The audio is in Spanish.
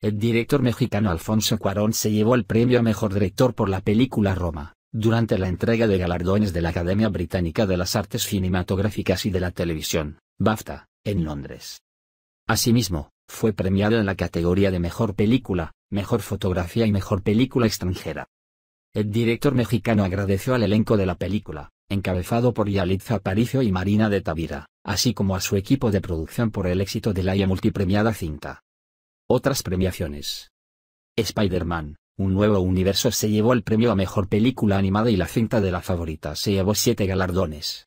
El director mexicano Alfonso Cuarón se llevó el premio a mejor director por la película Roma, durante la entrega de galardones de la Academia Británica de las Artes Cinematográficas y de la Televisión, BAFTA, en Londres. Asimismo, fue premiado en la categoría de Mejor Película, Mejor Fotografía y Mejor Película Extranjera. El director mexicano agradeció al elenco de la película, encabezado por Yalitza Aparicio y Marina de Tavira, así como a su equipo de producción por el éxito de la ya multipremiada cinta. Otras premiaciones. Spider-Man, un nuevo universo se llevó el premio a mejor película animada y la cinta de la favorita se llevó siete galardones.